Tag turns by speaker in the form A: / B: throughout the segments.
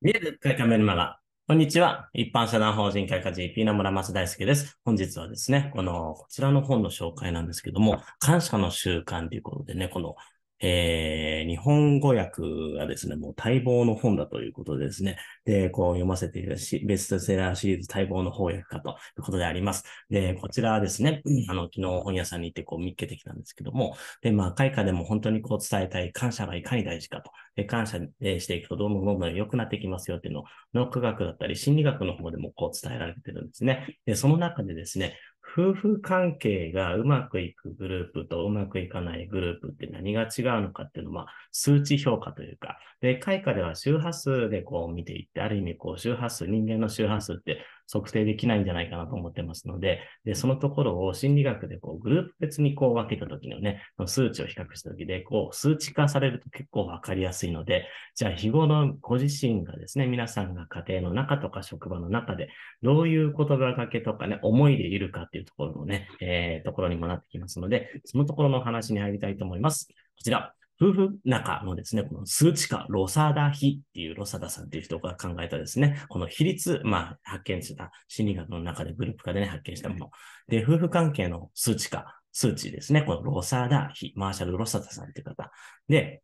A: 見える会館メルマガ。こんにちは。一般社団法人会館 GP の村松大輔です。本日はですね、この、こちらの本の紹介なんですけども、感謝の習慣ということでね、このえー、日本語訳がですね、もう待望の本だということでですね、で、こう読ませているし、ベストセラーシリーズ待望の翻訳かということであります。で、こちらはですね、あの、昨日本屋さんに行ってこう見っけてきたんですけども、で、まあ、開花でも本当にこう伝えたい感謝がいかに大事かと、で感謝していくとどんどんどんどん良くなってきますよっていうのを、脳科学だったり心理学の方でもこう伝えられてるんですね。で、その中でですね、夫婦関係がうまくいくグループとうまくいかないグループって何が違うのかっていうのは、数値評価というか、で、開花では周波数でこう見ていって、ある意味こう周波数、人間の周波数って測定できないんじゃないかなと思ってますので、でそのところを心理学でこうグループ別にこう分けた時のね、数値を比較した時で、こう数値化されると結構分かりやすいので、じゃあ日頃ご自身がですね、皆さんが家庭の中とか職場の中で、どういう言葉がけとかね、思いでいるかっていうところのね、えー、ところにもなってきますので、そのところの話に入りたいと思います。こちら。夫婦仲のですね、この数値化、ロサダ比っていうロサダさんっていう人が考えたですね、この比率、まあ、発見した心理学の中でグループ化でね、発見したもの。で、夫婦関係の数値化、数値ですね、このロサダ比、マーシャル・ロサダさんっていう方。で、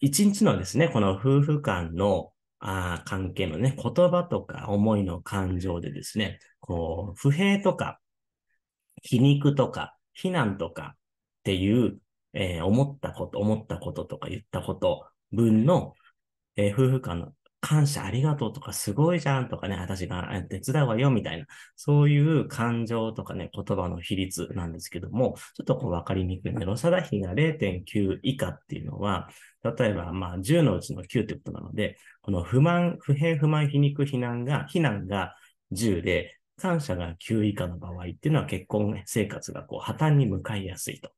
A: 一日のですね、この夫婦間のあ関係のね、言葉とか思いの感情でですね、こう、不平とか、皮肉とか、非難とかっていうえー、思ったこと、思ったこととか言ったこと分の、えー、夫婦間の感謝ありがとうとかすごいじゃんとかね、私が手伝うわよみたいな、そういう感情とかね、言葉の比率なんですけども、ちょっとこう分かりにくいんで、ロサダ比が0.9以下っていうのは、例えばまあ10のうちの9ってことなので、この不満、不平不満、皮肉、非難が、非難が10で、感謝が9以下の場合っていうのは結婚生活がこう破綻に向かいやすいと。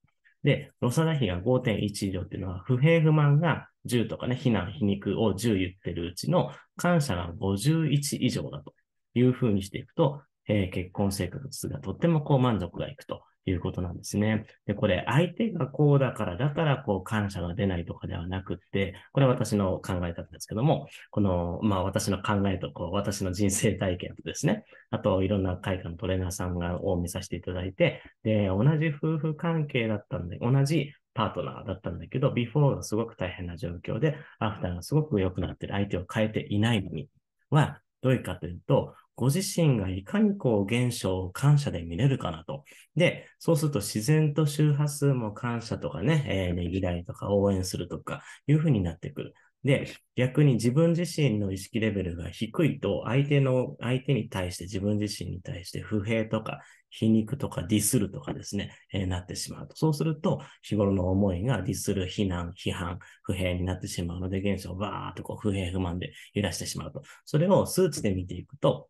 A: で、ロサダ比が5.1上っていうのは、不平不満が10とかね、非難、皮肉を10言ってるうちの、感謝が51以上だというふうにしていくと、えー、結婚生活がとってもこう満足がいくということなんですね。で、これ、相手がこうだから、だからこう感謝が出ないとかではなくって、これは私の考え方ですけども、この、まあ私の考えと、こう、私の人生体験とですね、あといろんな会館のトレーナーさんがを見させていただいて、で、同じ夫婦関係だったんで、同じパートナーだったんだけど、ビフォーがすごく大変な状況で、アフターがすごく良くなってる、相手を変えていないのに、は、どういうかというと、ご自身がいかにこう現象を感謝で見れるかなと。で、そうすると自然と周波数も感謝とかね、えー、ねぎらいとか応援するとかいうふうになってくる。で、逆に自分自身の意識レベルが低いと、相手の、相手に対して、自分自身に対して不平とか、皮肉とかディスるとかですね、えー、なってしまうと。そうすると、日頃の思いがディスる、非難、批判、不平になってしまうので、現象をバーっとこう不平不満で揺らしてしまうと。それを数値で見ていくと、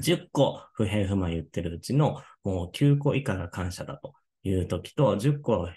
A: 10個不平不満言ってるうちのもう9個以下が感謝だと。いう時と、10個、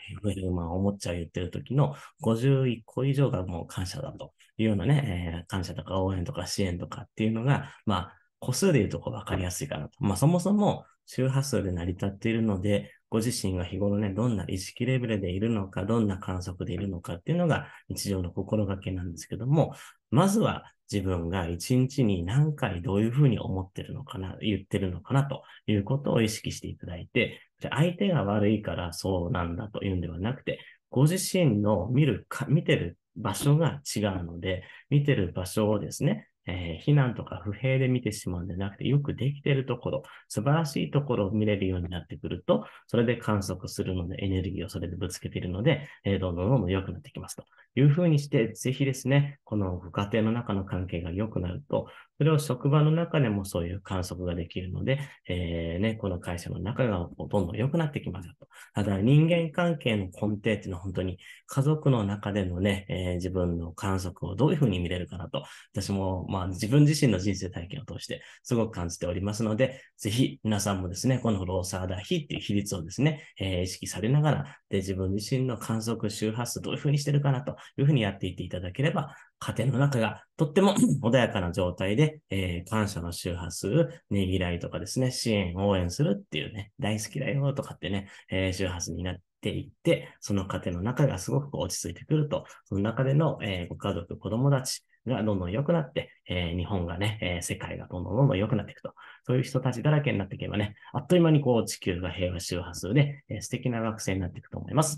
A: まあ、おもちゃ言ってる時の51個以上がもう感謝だというようなね、えー、感謝とか応援とか支援とかっていうのが、まあ、個数で言うとこ分かりやすいかなと。まあ、そもそも周波数で成り立っているので、ご自身が日頃ね、どんな意識レベルでいるのか、どんな観測でいるのかっていうのが日常の心がけなんですけども、まずは自分が一日に何回どういうふうに思ってるのかな、言ってるのかなということを意識していただいて、相手が悪いからそうなんだというんではなくて、ご自身の見るか、見てる場所が違うので、見てる場所をですね、えー、非難とか不平で見てしまうんじゃなくて、よくできているところ、素晴らしいところを見れるようになってくると、それで観測するので、エネルギーをそれでぶつけているので、えー、どんどんどんどん良くなってきますというふうにして、ぜひですね、このご家庭の中の関係が良くなると、それを職場の中でもそういう観測ができるので、えー、ね、この会社の中がどんどん良くなってきますよと。ただ人間関係の根底っていうのは本当に家族の中でのね、えー、自分の観測をどういうふうに見れるかなと、私もまあ自分自身の人生体験を通してすごく感じておりますので、ぜひ皆さんもですね、このローサーダー比っていう比率をですね、えー、意識されながら、で、自分自身の観測周波数どういうふうにしてるかなというふうにやっていっていただければ、家庭の中がとっても 穏やかな状態で、えー、感謝の周波数、ねぎらいとかですね、支援、応援するっていうね、大好きだよとかってね、えー、周波数になっていって、その家庭の中がすごく落ち着いてくると、その中での、えー、ご家族、子供たちがどんどん良くなって、えー、日本がね、えー、世界がどんどんどんどん良くなっていくと。そういう人たちだらけになっていけばね、あっという間にこう地球が平和周波数で、えー、素敵な学生になっていくと思います。